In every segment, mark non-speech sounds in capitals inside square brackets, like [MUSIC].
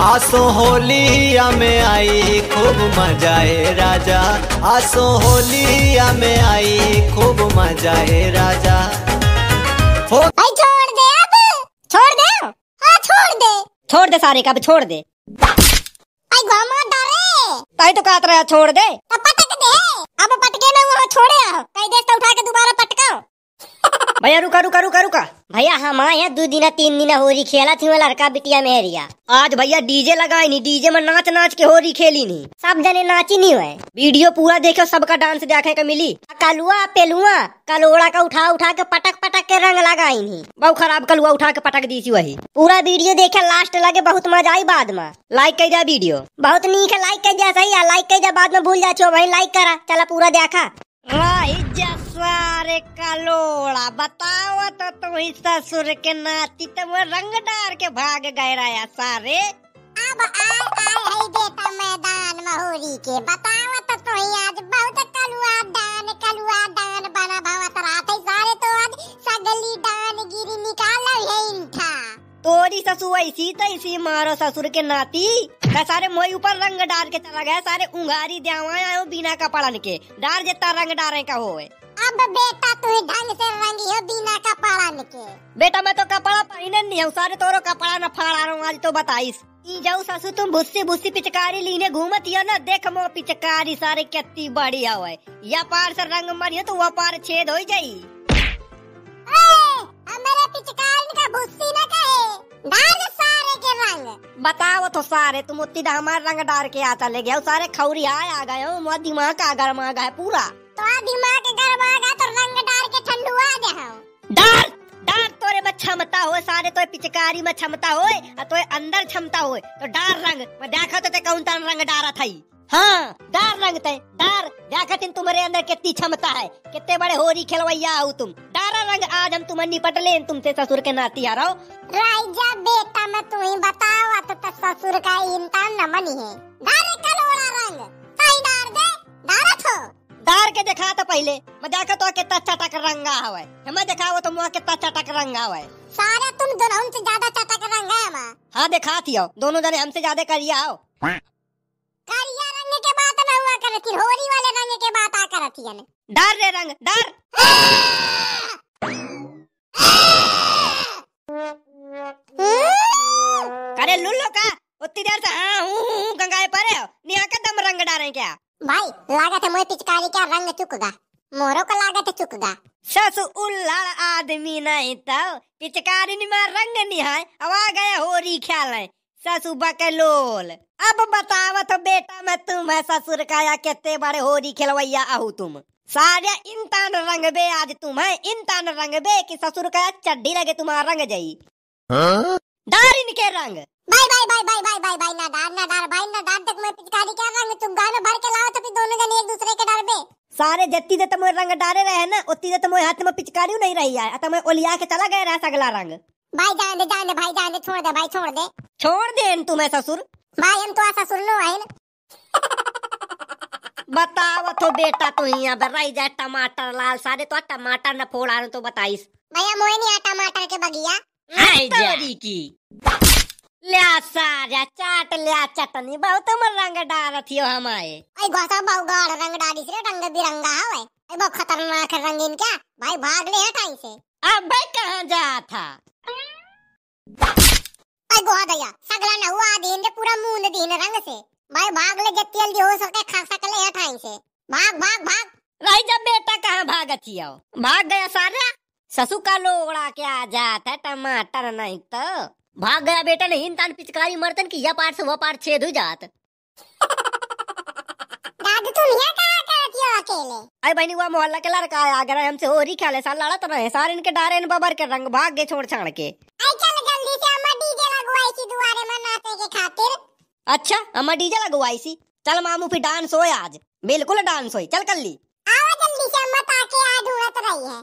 आसो होलिया में आई खूब मजा है राजा आसो होलिया में आई खूब मजा है राजा भाई छोड़ दे अब छोड़ दे हाँ छोड़ दे छोड़ दे सारे का अब छोड़ दे भाई घुमा डाले भाई तो कहत रहा छोड़ दे तो भैया रुका रुका रुका रुका भैया आए हाँ, हैं दो दिन तीन दिन होली खेला थी लड़का बिटिया मेहरिया आज भैया डीजे लगाई नहीं डीजे में नाच नाच के होली खेली नहीं सब जने नाची नहीं हुए वीडियो पूरा देखो सबका डांस देखे का मिली कलुआ पेलुआ कलोड़ा का उठा उठा के पटक पटक के रंग लगाई नी बहुत खराब कलुआ उठा के पटक दी थी वही पूरा वीडियो देखे लास्ट लगे बहुत मजा आई बाद में लाइक कर जा वीडियो बहुत नीक लाइक कर जा सही लाइक कर जा बाद में भूल जा वही लाइक करा चला पूरा देखा सारे कलोड़ा बताओ तो तुम ही ससुर के नाती तो वो रंग डार के भाग गए रहा सारे अब आए आए है बेटा तो मैदान महोरी के बताओ तो तुम आज बहुत कलुआ दान कलुआ दान बना भाव तोरी ससु ऐसी इसी मारो ससुर के नाती मैं सारे मोई ऊपर रंग डाल के चला गया सारे उंगारी दयावा आयो बिना कपड़न के डार जितना रंग डारे का हो अब बेटा तू ढंग से रंगी हो बिना कपड़ा के बेटा मैं तो कपड़ा पहने नहीं हूँ सारे तोरो कपड़ा न फाड़ा रहा हूँ आज तो बताइस जाऊ सासू तुम भुस्सी भुस्सी पिचकारी लीने घूमत हो ना देख मो पिचकारी सारे कितनी बढ़िया हो या पार से रंग मरियो तो वह पार छेद हो जाये पिचकारी का भुस्सी ना डाल सारे के रंग बताओ तो सारे तुम उत्ती हमारे रंग डाल के आ चले गए सारे खौरिया आ गए हो दिमाग आ गरमा गए पूरा तो दिमाग दिमाग गरमा गए तो रंग डाल के ठंडू आ गए हो तोरे में क्षमता हो सारे तो पिचकारी में क्षमता हो और अंदर क्षमता हो तो डार रंग मैं देखा तो ते कौन रंग डारा था हाँ डार रंगते डार व्याकटिन तुम्हारे अंदर कितनी क्षमता है कितने बड़े होरी खेलवैया हो तुम डारा रंग आज हम तुम निपट ले तुमसे ससुर के नाती आ रहो राइजा बेटा मैं तुम्हें बताओ तो, तो ससुर का नमन है डारे कलोड़ा रंग सही डार दे डारा डार के तो पहले मैं देखा तो कितना रंगा हुआ है मैं देखा वो तो मुआ कितना रंगा है सारे तुम दोनों से ज्यादा चटक रंगा है हाँ दिखा थी दोनों जने हमसे ज्यादा करिए आओ लेकिन होली वाले रंग के बात आकर अथिया है डर रे रंग डर अरे लुल्लो का उतनी देर से हाँ हूँ हूँ गंगाए पर है निहा के दम रंग डारे क्या भाई लागत है मोए पिचकारी क्या रंग चुकगा मोरो का लागत है चुकगा ससु उल्लाड़ आदमी नहीं तो पिचकारी में रंग नहीं है अब आ गया होरी ख्याल है ससु बकलोल अब बतावा तो बेटा मैं तुम है ससुर का या कितने बड़े होरी खिलवैया आहु तुम सारे इंतान रंग बे आज तुम है इंतान रंग बे की ससुर का चड्डी लगे तुम्हारा रंग जाई हाँ? डारिन के रंग bye bye bye bye bye bye bye ना डार ना डार बाय ना डार तक मैं पिचकारी क्या रंग तुम गाना भर के लाओ तो फिर दोनों जने एक दूसरे के डर बे सारे जत्ती जत मोर रंग डारे रहे ना उतनी जत मोर हाथ में पिचकारी नहीं रही है तो मैं ओलिया के चला गया रहा सगला रंग भाई जान दे जान दे भाई जान दे छोड़ दे भाई छोड़ दे छोड़ दे तुम्हें ससुर बा हम तो ऐसा सुन लो आइन बताओ तो बेटा तू यहाँ पर रही जाए टमाटर लाल सारे तो टमाटर न फोड़ा तो बताइस भैया मोए नहीं टमाटर के बगिया की लिया सारा चाट लिया चटनी बहुत मन रंग डाल थियो हमारे अई गोसा बहु गाढ़ रंग डाली से रंग बिरंगा हवे अई बहुत खतरनाक रंगीन क्या भाई भाग ले हटाई से अब भाई कहां जा था भाई गोहा दया सगला नहुआ दिन रे पूरा मूंद दिन रंग से भाई भाग ले जब जल्दी हो सके खासा कले ठाई से भाग भाग भाग रही जब बेटा कहां भाग अच्छी आओ भाग गया सारा ससु का लोगड़ा क्या आ जाता है टमाटर नहीं तो भाग गया बेटा नहीं इंसान पिचकारी मरतन की यह पार से वह पार छेद हो जात दादू तुम यह कहा करती हो अकेले अरे बहनी वह मोहल्ला के लड़का आया अगर हमसे हो रही ख्याल साल लड़ा तो रहे सारे इनके डारे इन बबर के रंग भाग गए छोड़ छाड़ के चल जल्दी से आई थी दुआरे में नाते के खातिर अच्छा हम डीजे लगवाई सी चल मामू फिर डांस होए आज बिल्कुल डांस होए चल कर ली आओ जल्दी से मत आके आज उड़त रही है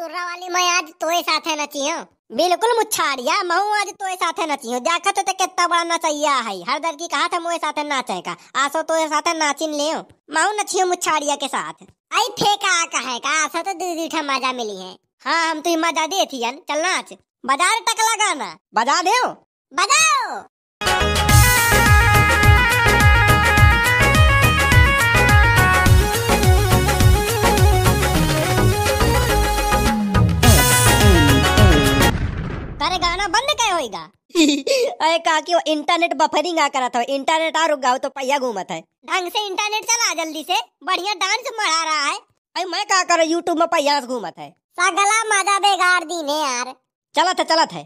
तुर्रा वाली मैं आज तोए साथ है नची हूं बिल्कुल मुच्छाड़िया महू आज तोए साथ है नची हूं देखा तो कितना बड़ा नचैया है हर दर की कहा था मोए साथ नाचे का आसो तोए साथ नाचिन लेओ महू नची हूं मुच्छाड़िया के साथ आई फेंका कहे का आसो तो दीदी ठा मजा मिली है हाँ हम तो मजा दे थी चल नाच बजा रे टकला गाना बजा दे बजाओ अरे गाना बंद क्या होएगा [LAUGHS] अरे कहा कि वो इंटरनेट बफरिंग आ करा था इंटरनेट आ रुक गाओ तो पहिया घूमत है ढंग से इंटरनेट चला जल्दी से बढ़िया डांस मरा रहा है अरे मैं क्या कर यूट्यूब में पहिया घूमत है सगला मजा बेगार दी ने यार चलत है चलत है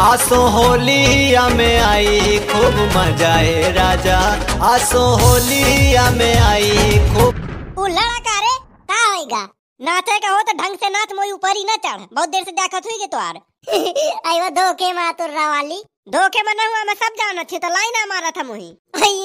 आसो होलिया में आई खूब मजाए राजा आसो होलिया में आई खूब ओ लड़का रे का होएगा नाचे का हो तो ढंग से नाच मोई ऊपर ही ना चढ़ बहुत देर से देखत हुई तो आर आई [LAUGHS] वो धोखे मार तो रवाली धोखे में ना हुआ मैं सब जानो छी तो लाइन मारा था मोही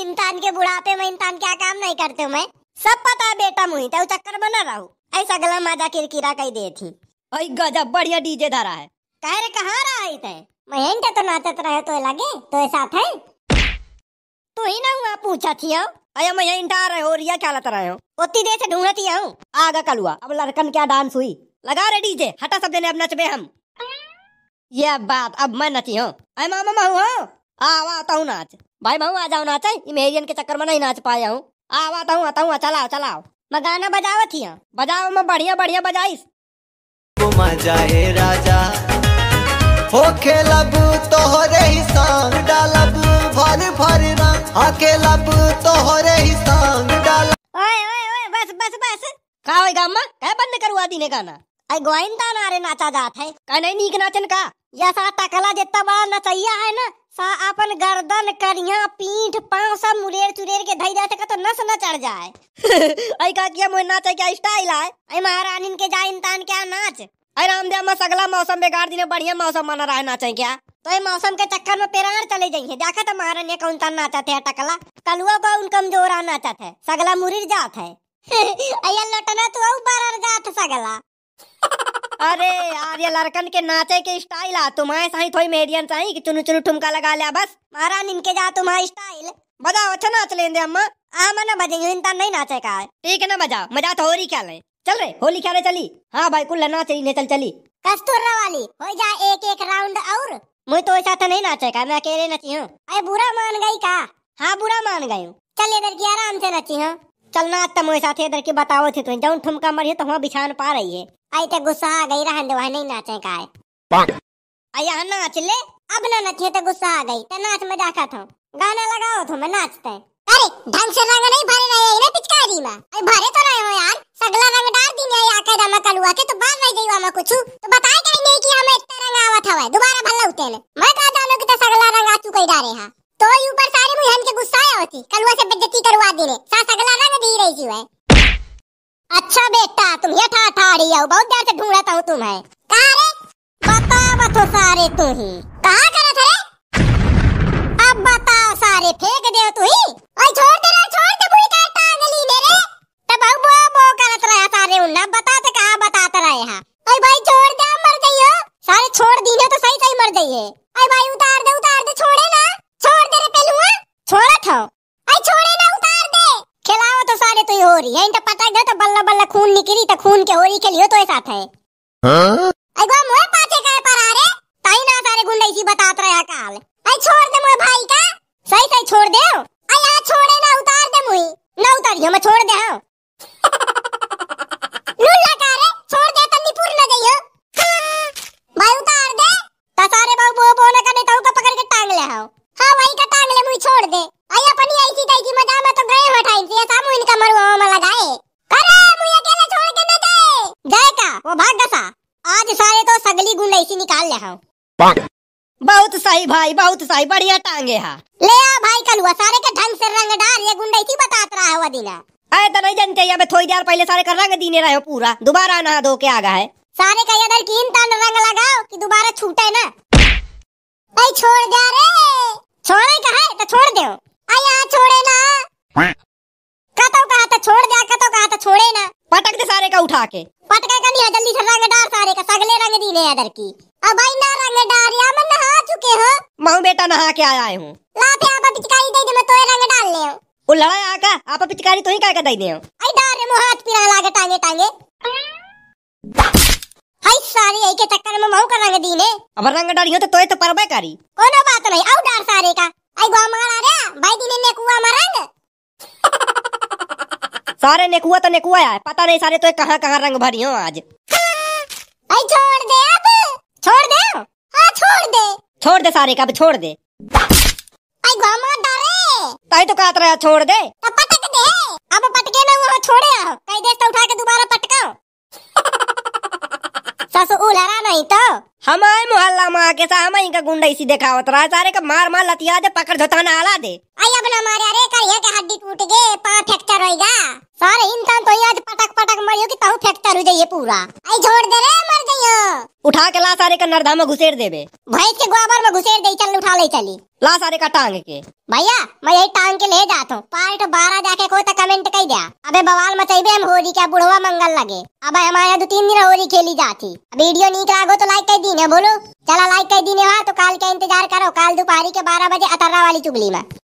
इंसान के बुढ़ापे में इंसान क्या काम नहीं करते मैं सब पता बेटा मोही तो चक्कर बना रहा हूँ ऐसा गला मादा किरकिरा कही दे थी ओए गजब बढ़िया डीजे धारा है कह रे कहां रहा है ते मैं एंटे तो नाचत रहे तो, तो लगे तो ऐसा है तो ही ना हुआ पूछा थी अरे मैं यहीं डा रहे हो रिया क्या लत रहे हो उतनी देर से ढूंढती हूँ आगा कलुआ अब लड़कन क्या डांस हुई लगा रे डीजे हटा सब देने अब नचबे हम ये बात अब मैं नची हूँ अरे मामा महू हो आवा आता हूँ नाच भाई महू आ जाओ नाचे इमेरियन के चक्कर में नहीं नाच पाया हूँ आवा आता हूँ आता हूँ चलाओ चलाओ मैं गाना बजावत ही बजाओ मैं बढ़िया बढ़िया बजाइस मजा है राजा हो खेलब तोहरे ही संग डालब भर भर रंग हा खेलब तोहरे ही संग डाल ओए ओए ओए बस बस बस का होएगा अम्मा कह बंद करवा दीने गाना आई गोइंदा ना रे नाचा जात है कने नीक नाचन का जैसा टकला जितना बड़ा नचैया है ना सा अपन गर्दन करिया पीठ पांव सब मुलेर चुलेर के धई जाए तो नस न चढ़ जाए [LAUGHS] ऐ का किया मोय नाच क्या स्टाइल आए ऐ महारानी के जाए इंसान क्या नाच अरे रामदेव मस अगला मौसम बिगाड़ दिने बढ़िया मौसम मना रहा है नाचे क्या तो ये मौसम के चक्कर में पेरार चले जाइए देखा तो महारानी का उनता नाचत है टकला कलुआ का उन कमजोर नाचत है सगला मुरीर जात है अय्या [LAUGHS] लटना तो बारर जात सगला [LAUGHS] अरे यार ये लड़कन के नाचे के स्टाइल आ तुम तुम्हारे सही थोड़ी मेडियन चाहिए कि चुनु चुनु ठुमका लगा लिया बस मारा निमके जा तुम्हारा स्टाइल बजाओ अच्छा नाच लेंगे अम्मा आ ना बजेंगे इंसान नहीं नाचे का है ठीक है ना बजाओ मजा तो और ही क्या ले चल रहे होली क्या ले चली हाँ भाई कुल नाच रही चल चली कस्तूरा वाली हो जा एक एक राउंड और मुझे तो ऐसा तो नहीं नाचे का मैं अकेले नची हूँ अरे बुरा मान गई का हाँ बुरा मान गई हूँ चल इधर की आराम से नची हूँ चलना तमोए साथे इधर के बताओ थे तो जौन ठुमका मरिए तो वहां बिछान पा रही है आई ते तो गुस्सा आ गई रहन दे वह नहीं नाचे का आई आया नाच ले अब ना नचे तो गुस्सा आ गई ते तो नाच में जाका था गाना लगाओ तो मैं नाचते अरे ढंग से रंग नहीं भरे रहे इने पिचकारी में अरे भरे तो रहे हो यार सगला रंग डाल दी है आके दम कलुआ के तो बाहर नहीं देवा मैं कुछ तो बताए कहीं नहीं कि हमें इतना रंग आवत हवे दोबारा भल्ला उतेले मैं का जानो कि ते तो सगला रंग आ चुकई डारे हां तोई ऊपर सारे मुई हन के गुस्सा आया होती कलुआ से बेइज्जती करवा दी रे सास अगला ना दे रही जी है अच्छा बेटा तुम ये ठा ठा रही हो बहुत देर से ढूंढता हूं तुम्हें कहां रे बता तो सारे तू ही कहां करा था रे अब बताओ सारे फेंक दे तू ही खून निकली तो खून के होली लियो तो साथ है हाँ? अगवा मोए पाछे काय पर आ रे ताई ना सारे गुंडई इसी बतात रहा काल आई छोड़ दे मोए भाई का सही सही छोड़ दे आ छोड़े ना उतार दे मुई ना उतार मैं छोड़ दे हां भाई भाई बहुत सही बढ़िया टांगे हा ले आ भाई कलुआ सारे के ढंग से रंग डाल ये गुंडे की बता रहा है वदीना अरे तो नहीं जनते अब थोड़ी देर पहले सारे का रंग दीने रहे हो पूरा दोबारा नहा धो के आ गए सारे का यदर कीन तन रंग लगाओ कि दोबारा छूटे ना अरे छोड़ जा रे छोड़े का है तो छोड़ दो अया छोड़े ना कतो कहा तो छोड़ जा कतो कहा तो छोड़े ना पटक दे सारे का उठा के पटका का नहीं जल्दी से रंग डाल सारे का सगले रंग दीने अदर की अब भाई ना में डारिया में नहा चुके हो मऊ बेटा नहा के आया हूँ पिचकारी दे दे मैं रंग डाल ले ओ लड़ा आका पिचकारी तो ही का का दे दे आई डारे मो हाथ पिरा लागे टांगे टांगे हाय सारे यही के चक्कर में रंग दीने अब रंग तो तोए तो परबे करी कोनो बात नहीं डार सारे का आई गो मारा रे भाई दीने ने कुआ सारे ने कुआ तो ने कुआ है पता नहीं सारे तो कहां कहां रंग भरियो आज आई छोड़ दे छोड़ दे छोड़ दे सारे का छोड़ दे तो कहत रहा छोड़ दे तो पटक दे अब पटके में वो छोड़े आओ कई देर तो उठा के दोबारा पटकाओ [LAUGHS] ससु उलहरा नहीं तो हम आए मोहल्ला माँ के साथ हम इनका गुंडा इसी देखावत रहा सारे का मार मार लतिया दे पकड़ धोताना आला दे अब ना मारे अरे कर ये के हड्डी टूट गए पांव फ्रैक्चर होएगा सारे इंसान तो आज पटक पटक मरियो की तहु फेंकता रह जाइए पूरा आई छोड़ दे रे मर जइयो उठा के ला सारे का नर्दा में घुसेर देबे भैंस के गोबर में घुसेर दे चल उठा ले चली ला सारे का टांग के भैया मैं यही टांग के ले जात हूं पार्ट 12 जाके कोई तो कमेंट कर दिया अबे बवाल मचेबे हम होली क्या बुढ़वा मंगल लगे अब हमारे दो तीन दिन होली खेली जाती वीडियो नीक लागो तो लाइक कर दीने बोलो चला लाइक कर दीने वहाँ तो काल का इंतजार करो काल दोपहर के 12 बजे अतर्रा वाली चुगली में